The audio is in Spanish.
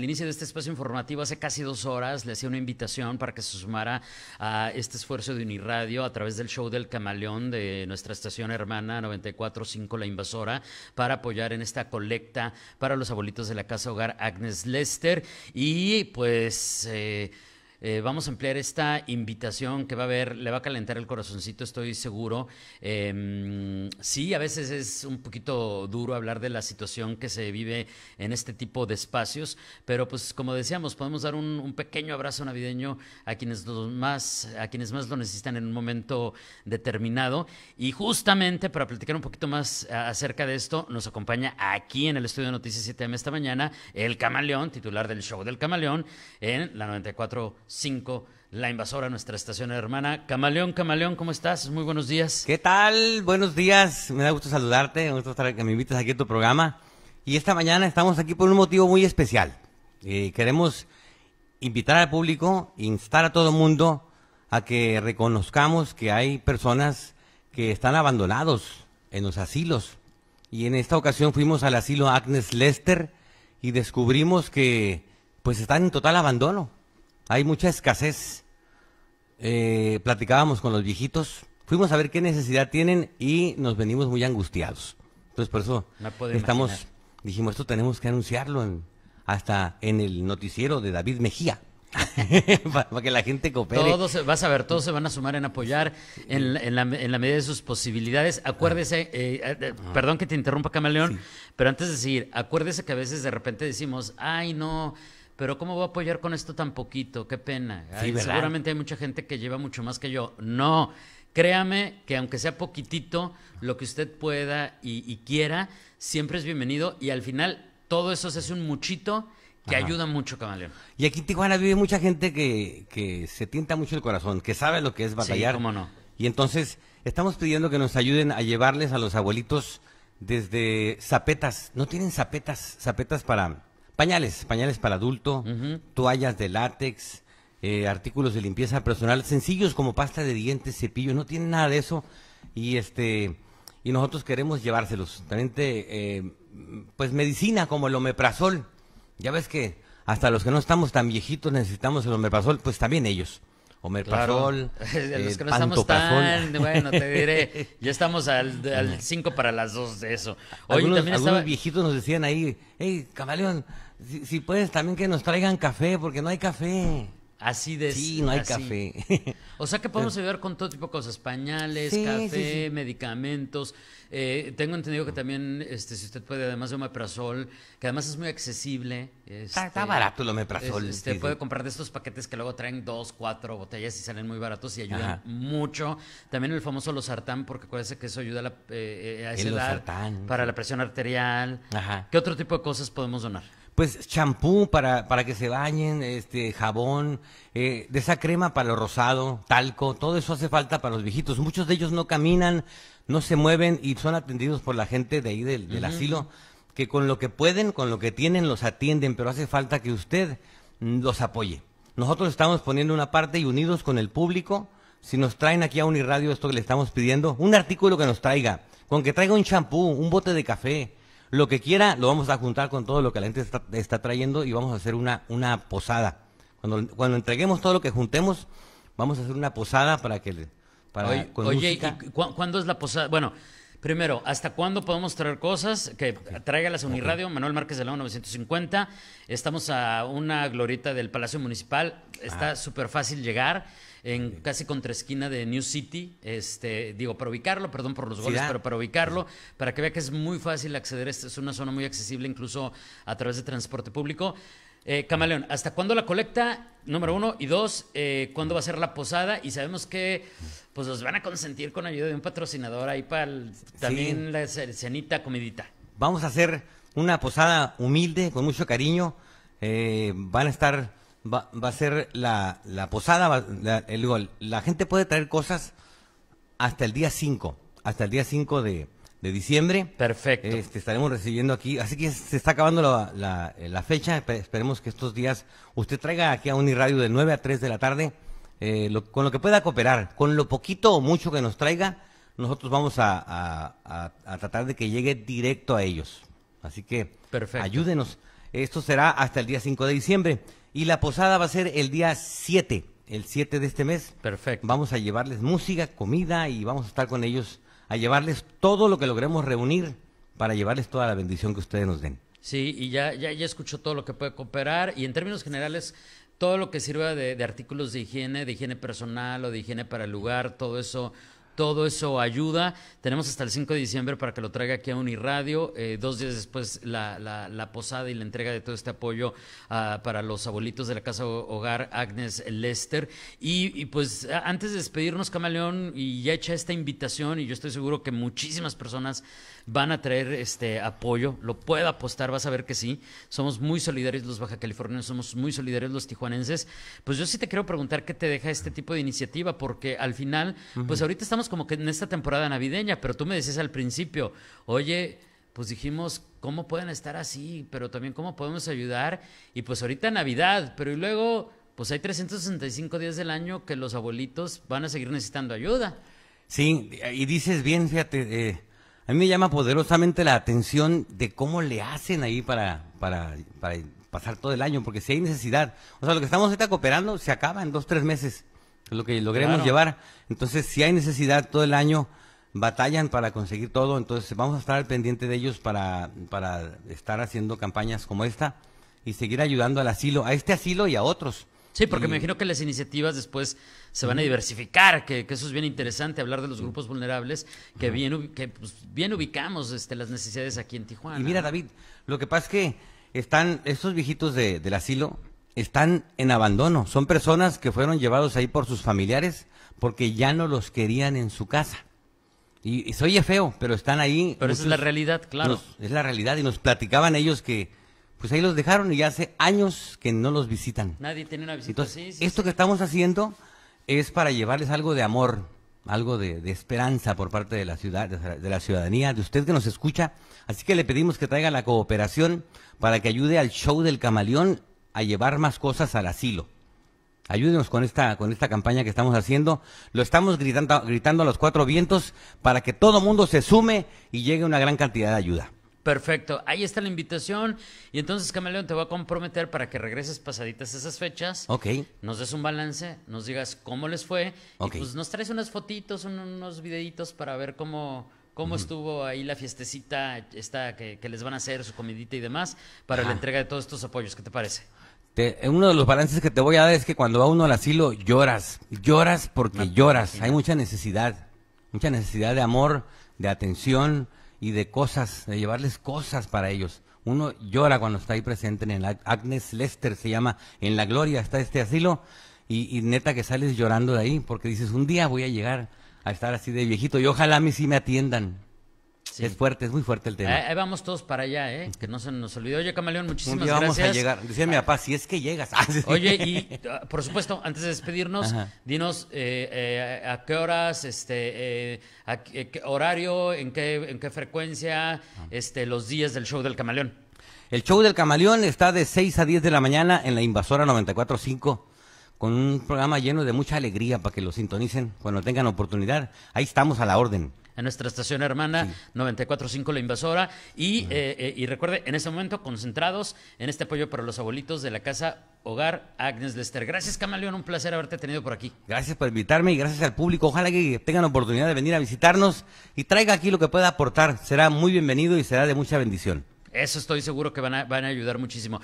Al inicio de este espacio informativo, hace casi dos horas, le hacía una invitación para que se sumara a este esfuerzo de Uniradio a través del show del camaleón de nuestra estación hermana 945 La Invasora para apoyar en esta colecta para los abuelitos de la casa hogar Agnes Lester. Y pues... Eh, eh, vamos a emplear esta invitación que va a ver, le va a calentar el corazoncito, estoy seguro. Em, sí, a veces es un poquito duro hablar de la situación que se vive en este tipo de espacios, pero pues como decíamos, podemos dar un, pequeño abrazo navideño a quienes, más, a quienes más lo necesitan en un momento determinado. Y justamente para platicar un poquito más acerca de esto, nos acompaña aquí en el estudio de Noticias 7M esta mañana el Camaleón, titular del show del Camaleón en la 94. 5, La Invasora, nuestra estación hermana. Camaleón, Camaleón, ¿cómo estás? Muy buenos días. ¿Qué tal? Buenos días. Me da gusto saludarte, me gusta estar, que me invites aquí a tu programa. Y esta mañana estamos aquí por un motivo muy especial. Eh, queremos invitar al público, instar a todo el mundo a que reconozcamos que hay personas que están abandonados en los asilos. Y en esta ocasión fuimos al asilo Agnes Lester y descubrimos que pues están en total abandono hay mucha escasez. Eh, platicábamos con los viejitos, fuimos a ver qué necesidad tienen y nos venimos muy angustiados. Entonces, por eso estamos, dijimos, esto tenemos que anunciarlo en, hasta en el noticiero de David Mejía. para que la gente coopere. Todos, vas a ver, todos se van a sumar en apoyar en, la, medida de sus posibilidades. Acuérdese, ah. eh, eh, ah. perdón que te interrumpa, Camaleón, pero antes de seguir, acuérdese que a veces de repente decimos, ay, no, pero ¿cómo voy a apoyar con esto tan poquito? Qué pena. seguramente hay mucha gente que lleva mucho más que yo. No, créame que aunque sea poquitito, lo que usted pueda y, quiera, siempre es bienvenido y al final todo eso se hace un muchito que ayuda mucho, caballero. Y aquí en Tijuana vive mucha gente que, se tienta mucho el corazón, que sabe lo que es batallar. Sí, Y entonces estamos pidiendo que nos ayuden a llevarles a los abuelitos desde zapetas. No tienen zapetas, zapetas para Pañales, pañales para adulto, toallas de látex, eh, artículos de limpieza personal, sencillos como pasta de dientes, cepillo, no tienen nada de eso. Y este y nosotros queremos llevárselos. También eh, pues medicina como el omeprazol. Ya ves que hasta los que no estamos tan viejitos necesitamos el omeprazol, pues también ellos. Omeprazol, claro. Eh, bueno, te diré, ya estamos al 5 para las 2 de eso. hoy algunos, viejitos nos decían ahí, hey, camaleón, si, puedes también que nos traigan café, porque no hay café. Así de Sí, no hay café. O sea que podemos ayudar con todo tipo de cosas, pañales, café, medicamentos. Eh, tengo entendido que también, este, si usted puede, además de omeprazol, que además es muy accesible. está, este, barato el omeprazol. Usted puede comprar de estos paquetes que luego traen dos, cuatro botellas y salen muy baratos y ayudan mucho. También el famoso losartán, porque acuérdese que eso ayuda a, la, eh, eh, a para la presión arterial. ¿Qué otro tipo de cosas podemos donar? pues champú para, para que se bañen, este jabón, eh, de esa crema para lo rosado, talco, todo eso hace falta para los viejitos. Muchos de ellos no caminan, no se mueven y son atendidos por la gente de ahí del, asilo, que con lo que pueden, con lo que tienen, los atienden, pero hace falta que usted los apoye. Nosotros estamos poniendo una parte y unidos con el público. Si nos traen aquí a Uniradio esto que le estamos pidiendo, un artículo que nos traiga, con que traiga un champú, un bote de café, lo que quiera lo vamos a juntar con todo lo que la gente está, trayendo y vamos a hacer una, una posada. Cuando, cuando entreguemos todo lo que juntemos, vamos a hacer una posada para que... Para, oye, ¿y ¿cuándo es la posada? Bueno, Primero, ¿hasta cuándo podemos traer cosas? Que traiga a Uniradio, Manuel Márquez de la 950. Estamos a una glorita del Palacio Municipal. Está ah. súper fácil llegar. En casi contra esquina de New City, este, digo, para ubicarlo, perdón por los goles, pero para ubicarlo, para que vea que es muy fácil acceder, es una zona muy accesible incluso a través de transporte público. Eh, Camaleón, ¿hasta cuándo la colecta? Número uno. Y dos, eh, ¿cuándo va a ser la posada? Y sabemos que pues los van a consentir con ayuda de un patrocinador ahí para también la cenita, comidita. Vamos a hacer una posada humilde, con mucho cariño. Eh, van a estar, va, a ser la, posada, El la, la gente puede traer cosas hasta el día 5, hasta el día 5 de, de diciembre. Perfecto. Este, estaremos recibiendo aquí. Así que se está acabando la, la, eh, fecha. Esperemos que estos días usted traiga aquí a irradio de 9 a 3 de la tarde. Eh, lo, con lo que pueda cooperar, con lo poquito o mucho que nos traiga, nosotros vamos a, a, a, a tratar de que llegue directo a ellos. Así que Perfecto. ayúdenos. Esto será hasta el día 5 de diciembre y la posada va a ser el día 7, el 7 de este mes. Perfecto. Vamos a llevarles música, comida y vamos a estar con ellos a llevarles todo lo que logremos reunir para llevarles toda la bendición que ustedes nos den. Sí, y ya, ya, ya todo lo que puede cooperar y en términos generales, todo lo que sirva de artículos de higiene, de higiene personal o de higiene para el lugar, todo eso todo eso ayuda. Tenemos hasta el 5 de diciembre para que lo traiga aquí a Uniradio. Eh, dos días después la, posada y la entrega de todo este apoyo ah, para los abuelitos de la Casa Hogar, Agnes Lester. Y, pues antes de despedirnos, Camaleón, y ya hecha esta invitación, y yo estoy seguro que muchísimas personas van a traer este apoyo, lo puedo apostar, vas a ver que sí. Somos muy solidarios los baja californianos, somos muy solidarios los tijuanenses. Pues yo sí te quiero preguntar qué te deja este tipo de iniciativa, porque al final, pues ahorita estamos como que en esta temporada navideña, pero tú me decías al principio, oye, pues dijimos, ¿cómo pueden estar así? Pero también, ¿cómo podemos ayudar? Y pues ahorita Navidad, pero y luego, pues hay 365 días del año que los abuelitos van a seguir necesitando ayuda. Sí, y dices bien, fíjate, eh, a mí me llama poderosamente la atención de cómo le hacen ahí para, para, para pasar todo el año, porque si hay necesidad, o sea, lo que estamos ahorita cooperando se acaba en dos, tres meses es lo que logremos llevar. Entonces, si hay necesidad todo el año, batallan para conseguir todo, entonces vamos a estar al pendiente de ellos para, para estar haciendo campañas como esta y seguir ayudando al asilo, a este asilo y a otros. Sí, porque me imagino que las iniciativas después se van a diversificar, que, eso es bien interesante, hablar de los grupos vulnerables, que bien, que, pues, bien ubicamos este, las necesidades aquí en Tijuana. Y mira, David, lo que pasa es que están estos viejitos del asilo, están en abandono. Son personas que fueron llevados ahí por sus familiares porque ya no los querían en su casa. Y, soy se oye feo, pero están ahí. Pero es la realidad, claro. es la realidad y nos platicaban ellos que pues ahí los dejaron y ya hace años que no los visitan. Nadie tiene una visita. Entonces, esto que estamos haciendo es para llevarles algo de amor, algo de, de, esperanza por parte de la ciudad, de la ciudadanía, de usted que nos escucha. Así que le pedimos que traiga la cooperación para que ayude al show del camaleón a llevar más cosas al asilo. Ayúdenos con esta, con esta campaña que estamos haciendo. Lo estamos gritando, a los cuatro vientos para que todo mundo se sume y llegue una gran cantidad de ayuda. Perfecto, ahí está la invitación. Y entonces, Camaleón, te voy a comprometer para que regreses pasaditas esas fechas. Ok. Nos des un balance, nos digas cómo les fue. ok Y pues nos traes unas fotitos, unos videitos para ver cómo, cómo estuvo ahí la fiestecita esta que, les van a hacer, su comidita y demás, para la entrega de todos estos apoyos. ¿Qué te parece? uno de los balances que te voy a dar es que cuando va uno al asilo lloras, lloras porque lloras. Hay mucha necesidad, mucha necesidad de amor, de atención y de cosas, de llevarles cosas para ellos. Uno llora cuando está ahí presente en el Agnes Lester, se llama En la Gloria, está este asilo, y neta que sales llorando de ahí porque dices, un día voy a llegar a estar así de viejito. Y ojalá a mí sí me atiendan. Es fuerte, es muy fuerte el tema. Ahí, vamos todos para allá, ¿eh? Que no se nos olvide. Oye, Camaleón, muchísimas Un vamos a llegar. Decía mi papá, si es que llegas. Ah, Oye, y por supuesto, antes de despedirnos, dinos eh, eh, a qué horas, este, eh, a qué horario, en qué, en qué frecuencia, ah. este, los días del show del Camaleón. El show del Camaleón está de 6 a 10 de la mañana en la Invasora 945 con un programa lleno de mucha alegría para que lo sintonicen cuando tengan oportunidad. Ahí estamos a la orden en nuestra estación hermana 945 La Invasora. Y, eh, eh, y recuerde, en este momento, concentrados en este apoyo para los abuelitos de la casa Hogar Agnes Lester. Gracias, Camaleón, un placer haberte tenido por aquí. Gracias por invitarme y gracias al público. Ojalá que tengan oportunidad de venir a visitarnos y traiga aquí lo que pueda aportar. Será muy bienvenido y será de mucha bendición. Eso estoy seguro que van a ayudar muchísimo.